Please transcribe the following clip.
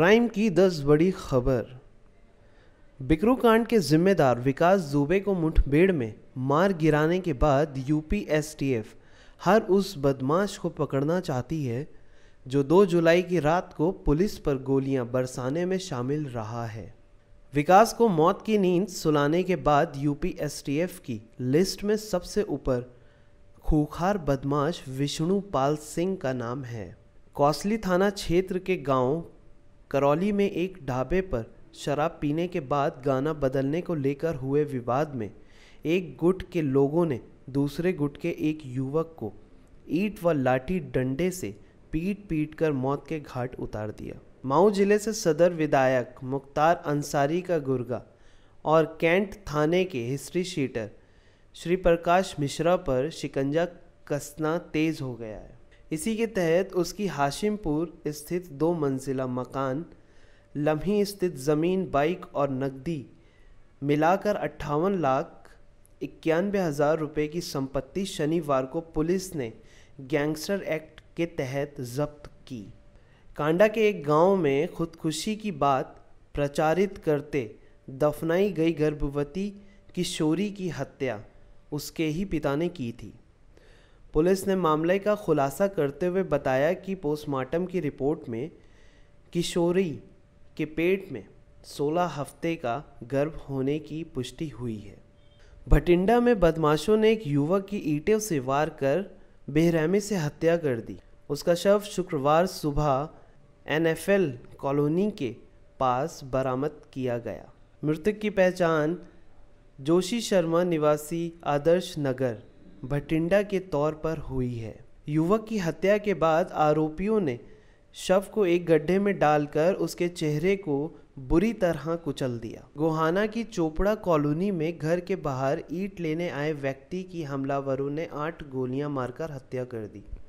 crime की दस बड़ी खबर बिकरू कांड के जिम्मेदार विकास दुबे को मुठभेड़ में मार गिराने के बाद यूपीएसटीएफ हर उस बदमाश को पकड़ना चाहती है जो 2 जुलाई की रात को पुलिस पर गोलियां बरसाने में शामिल रहा है विकास को मौत की नींद सुलाने के बाद यूपीएसटीएफ की लिस्ट में सबसे ऊपर खूखार बदमाश विष्णु पाल सिंह का नाम है कौसली थाना क्षेत्र के गांव करौली में एक ढाबे पर शराब पीने के बाद गाना बदलने को लेकर हुए विवाद में एक गुट के लोगों ने दूसरे गुट के एक युवक को ईट व लाठी डंडे से पीट पीट कर मौत के घाट उतार दिया मऊ जिले से सदर विधायक मुख्तार अंसारी का गुर्गा और कैंट थाने के हिस्ट्री शीटर श्री प्रकाश मिश्रा पर शिकंजा कसना तेज हो गया है इसी के तहत उसकी हाशिमपुर स्थित दो मंजिला मकान लम्ही स्थित ज़मीन बाइक और नकदी मिलाकर अट्ठावन लाख इक्यानवे हज़ार रुपये की संपत्ति शनिवार को पुलिस ने गैंगस्टर एक्ट के तहत जब्त की कांडा के एक गांव में खुदकुशी की बात प्रचारित करते दफनाई गई गर्भवती किशोरी की हत्या उसके ही पिता ने की थी पुलिस ने मामले का खुलासा करते हुए बताया कि पोस्टमार्टम की रिपोर्ट में किशोरी के पेट में 16 हफ्ते का गर्भ होने की पुष्टि हुई है भटिंडा में बदमाशों ने एक युवक की ईंटों से वार कर बेरहमी से हत्या कर दी उसका शव शुक्रवार सुबह एनएफएल कॉलोनी के पास बरामद किया गया मृतक की पहचान जोशी शर्मा निवासी आदर्श नगर भटिंडा के तौर पर हुई है युवक की हत्या के बाद आरोपियों ने शव को एक गड्ढे में डालकर उसके चेहरे को बुरी तरह कुचल दिया गोहाना की चोपड़ा कॉलोनी में घर के बाहर ईट लेने आए व्यक्ति की हमलावरों ने आठ गोलियां मारकर हत्या कर दी